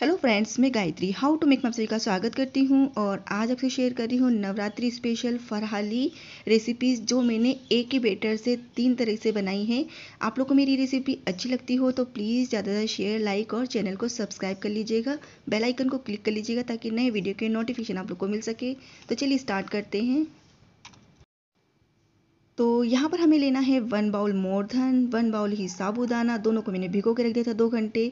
hello friends मैं Gayatri how to make मपसरी का स्वागत करती हूं और आज आपसे शेयर कर रही हूं नवरात्रि स्पेशल फरहाली रेसिपीज़ जो मैंने एक ही बेटर से तीन तरह से बनाई हैं आप लोग को मेरी रेसिपी अच्छी लगती हो तो प्लीज़ ज़्यादा से शेयर लाइक और चैनल को सब्सक्राइब कर लीजिएगा बेलाइकन को क्लिक कर लीजिएगा ताकि नए वीडियो के नोटिफिकेशन आप लोग को मिल सके तो चलिए स्टार्ट करते हैं तो यहाँ पर हमें लेना है one bowl more than one bowl ही साबुदाना दोनों को मैंने भिगो के रख दिया था दो घंटे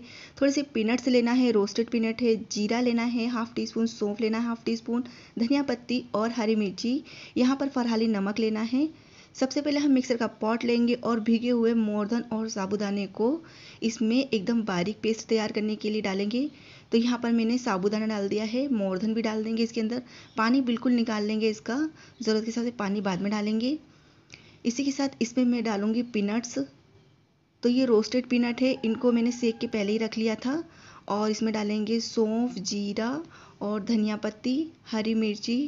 थोड़े से पीनट्स लेना है रोस्टेड पीनट है जीरा लेना है हाफ टी स्पून सौंफ लेना है हाफ टी स्पून धनिया पत्ती और हरी मिर्ची यहाँ पर फरहाली नमक लेना है सबसे पहले हम मिक्सर का पॉट लेंगे और भीगे हुए मोरधन और साबुदाने को इसमें एकदम बारीक पेस्ट तैयार करने के लिए डालेंगे तो यहाँ पर मैंने साबुदाना डाल दिया है मोरधन भी डाल देंगे इसके अंदर पानी बिल्कुल निकाल लेंगे इसका ज़रूरत के हिसाब से पानी बाद में डालेंगे इसी के साथ इसमें मैं डालूँगी पीनट्स तो ये रोस्टेड पीनट है इनको मैंने सेक के पहले ही रख लिया था और इसमें डालेंगे सौंफ जीरा और धनिया पत्ती हरी मिर्ची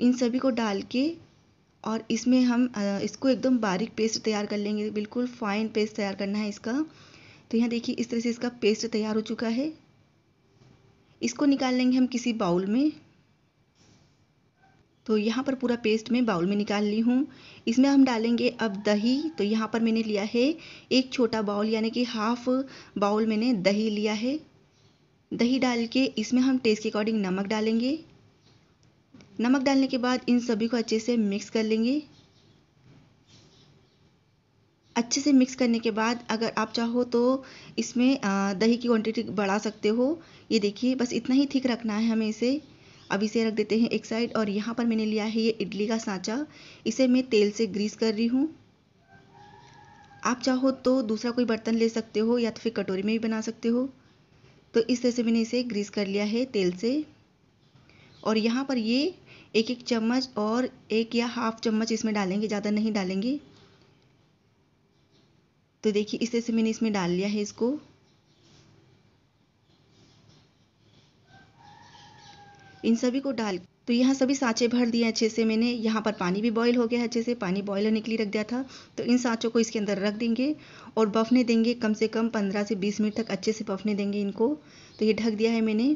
इन सभी को डाल के और इसमें हम इसको एकदम बारीक पेस्ट तैयार कर लेंगे बिल्कुल फाइन पेस्ट तैयार करना है इसका तो यहाँ देखिए इस तरह से इसका पेस्ट तैयार हो चुका है इसको निकाल लेंगे हम किसी बाउल में तो यहाँ पर पूरा पेस्ट मैं बाउल में निकाल ली हूँ इसमें हम डालेंगे अब दही तो यहाँ पर मैंने लिया है एक छोटा बाउल यानी कि हाफ बाउल मैंने दही लिया है दही डाल के इसमें हम टेस्ट के अकॉर्डिंग नमक डालेंगे नमक डालने के बाद इन सभी को अच्छे से मिक्स कर लेंगे अच्छे से मिक्स करने के बाद अगर आप चाहो तो इसमें दही की क्वांटिटी बढ़ा सकते हो ये देखिए बस इतना ही थिक रखना है हमें इसे अब इसे रख देते हैं एक साइड और यहाँ पर मैंने लिया है ये इडली का सांचा इसे मैं तेल से ग्रीस कर रही हूँ आप चाहो तो दूसरा कोई बर्तन ले सकते हो या तो फिर कटोरी में भी बना सकते हो तो इस तरह से मैंने इसे ग्रीस कर लिया है तेल से और यहाँ पर ये एक एक चम्मच और एक या हाफ चम्मच इसमें डालेंगे ज़्यादा नहीं डालेंगे तो देखिए इस तरह से मैंने इसमें डाल लिया है इसको इन सभी को डाल तो यहाँ सभी सांचे भर दिए अच्छे से मैंने यहाँ पर पानी भी बॉईल हो गया अच्छे से पानी बॉईल होने के लिए रख दिया था तो इन सांचों को इसके अंदर रख देंगे और बफने देंगे कम से कम 15 से 20 मिनट तक अच्छे से बफने देंगे इनको तो ये ढक दिया है मैंने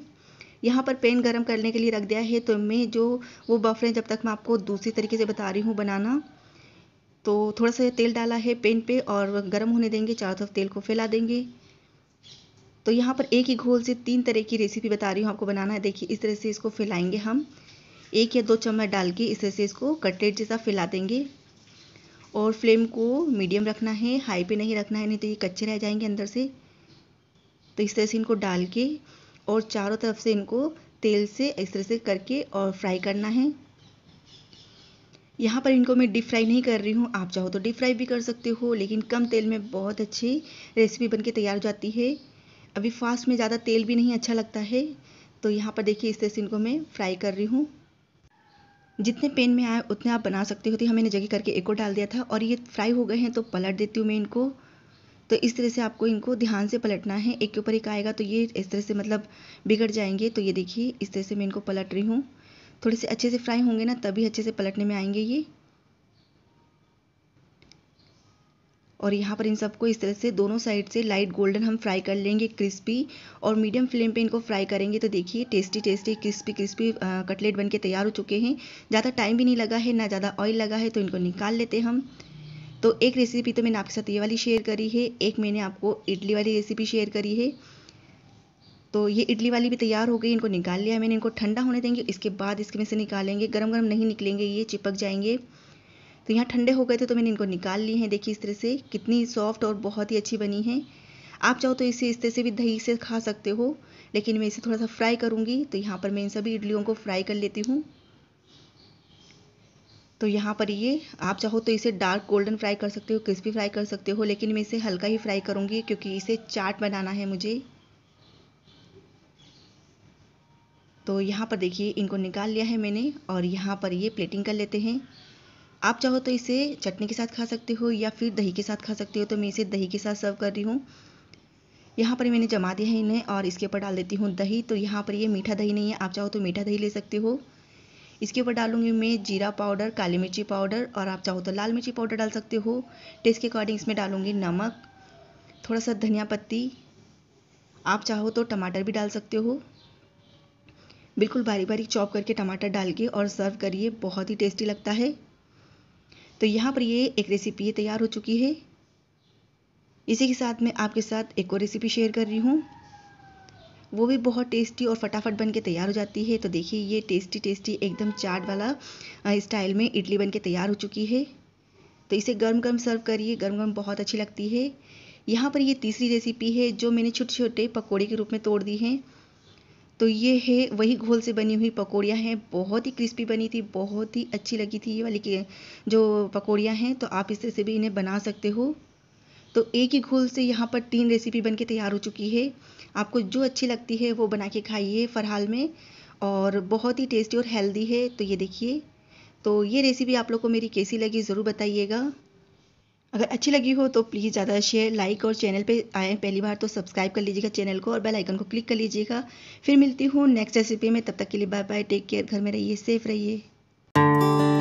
यहाँ पर पेन गरम करने के लिए रख दिया है तो मैं जो वो बफरें जब तक मैं आपको दूसरी तरीके से बता रही हूँ बनाना तो थोड़ा सा तेल डाला है पेन पे और गर्म होने देंगे चारों तरफ तेल को फैला देंगे तो यहाँ पर एक ही घोल से तीन तरह की रेसिपी बता रही हूँ आपको बनाना है देखिए इस तरह से इसको फैलाएंगे हम एक या दो चम्मच डाल के इस तरह से इसको कटलेट जैसा फैला देंगे और फ्लेम को मीडियम रखना है हाई पे नहीं रखना है नहीं तो ये कच्चे रह जाएंगे अंदर से तो इस तरह से इनको डाल के और चारों तरफ से इनको तेल से इस तरह से करके और फ्राई करना है यहाँ पर इनको मैं डीप फ्राई नहीं कर रही हूँ आप चाहो तो डीप फ्राई भी कर सकते हो लेकिन कम तेल में बहुत अच्छी रेसिपी बनके तैयार हो जाती है अभी फास्ट में ज़्यादा तेल भी नहीं अच्छा लगता है तो यहाँ पर देखिए इस तरह से इनको मैं फ्राई कर रही हूँ जितने पेन में आए उतने आप बना सकते हो तो हमें जगह करके एक और डाल दिया था और ये फ्राई हो गए हैं तो पलट देती हूँ मैं इनको तो इस तरह से आपको इनको ध्यान से पलटना है एक के ऊपर एक आएगा तो ये इस तरह से मतलब बिगड़ जाएंगे तो ये देखिए इस तरह से मैं इनको पलट रही हूँ थोड़े से अच्छे से फ्राई होंगे ना तभी अच्छे से पलटने में आएंगे ये और यहाँ पर इन सबको इस तरह से दोनों साइड से लाइट गोल्डन हम फ्राई कर लेंगे क्रिस्पी और मीडियम फ्लेम पे इनको फ्राई करेंगे तो देखिए tasty tasty crispy crispy cutlet बनके तैयार हो चुके हैं ज़्यादा टाइम भी नहीं लगा है ना ज़्यादा ऑयल लगा है तो इनको निकाल लेते हम तो एक रेसिपी तो मैंने आपके साथ ये वाली शेयर करी है एक मैंने आपको इडली वाली रेसिपी शेयर करी है तो ये इडली वाली भी तैयार हो गई इनको निकाल लिया मैंने इनको ठंडा होने देंगे इसके बाद इसके में से निकालेंगे गर्म गरम नहीं निकलेंगे ये चिपक जाएंगे तो यहाँ ठंडे हो गए थे तो मैंने इनको निकाल लिए हैं देखिए इस तरह से कितनी सॉफ्ट और बहुत ही अच्छी बनी है आप चाहो तो इसे इस तरह से भी दही से खा सकते हो लेकिन मैं इसे थोड़ा सा फ्राई करूँगी तो यहाँ पर मैं इन सभी इडलियों को फ्राई कर लेती हूँ तो यहाँ पर ये आप चाहो तो इसे डार्क गोल्डन फ्राई कर सकते हो क्रिस्पी फ्राई कर सकते हो लेकिन मैं इसे हल्का ही फ्राई करूँगी क्योंकि इसे चाट बनाना है मुझे तो यहाँ पर देखिए इनको निकाल लिया है मैंने और यहाँ पर ये प्लेटिंग कर लेते हैं आप चाहो तो इसे चटनी के साथ खा सकते हो या फिर दही के साथ खा सकते हो तो मैं इसे दही के साथ सर्व कर रही हूँ यहाँ पर मैंने जमा दिया है इन्हें और इसके ऊपर डाल देती हूँ दही तो यहाँ पर ये मीठा दही नहीं है आप चाहो तो मीठा दही ले सकते हो इसके ऊपर डालूंगी मैं जीरा पाउडर काली मिर्ची पाउडर और आप चाहो तो लाल मिर्ची पाउडर डाल सकते हो टेस्ट के अकॉर्डिंग इसमें डालूंगी नमक थोड़ा सा धनिया पत्ती आप चाहो तो टमाटर भी डाल सकते हो बिल्कुल बारीक बारीक चॉप करके टमाटर डाल के और सर्व करिए बहुत ही टेस्टी लगता है तो यहाँ पर ये एक रेसिपी तैयार हो चुकी है इसी के साथ मैं आपके साथ एक और रेसिपी शेयर कर रही हूँ वो भी बहुत टेस्टी और फटाफट बन के तैयार हो जाती है तो देखिए ये टेस्टी टेस्टी एकदम चाट वाला स्टाइल में इडली बन के तैयार हो चुकी है तो इसे गर्म गर्म सर्व करिए गर्म गर्म बहुत अच्छी लगती है यहाँ पर ये तीसरी रेसिपी है जो मैंने छोटे छोटे पकौड़े के रूप में तोड़ दी हैं तो ये है वही घोल से बनी हुई पकौड़ियाँ हैं बहुत ही क्रिस्पी बनी थी बहुत ही अच्छी लगी थी ये वाली के जो पकौड़ियाँ हैं तो आप इस तरह से भी इन्हें बना सकते हो तो एक ही घोल से यहाँ पर तीन रेसिपी बन के तैयार हो चुकी है आपको जो अच्छी लगती है वो बना के खाइए फरहाल में और बहुत ही टेस्टी और हेल्दी है तो ये देखिए तो ये रेसिपी आप लोग को मेरी कैसी लगी ज़रूर बताइएगा अगर अच्छी लगी हो तो प्लीज़ ज़्यादा शेयर लाइक और चैनल पे आए पहली बार तो सब्सक्राइब कर लीजिएगा चैनल को और बेल आइकन को क्लिक कर लीजिएगा फिर मिलती हूँ नेक्स्ट रेसिपी में तब तक के लिए बाय बाय टेक केयर घर में रहिए सेफ रहिए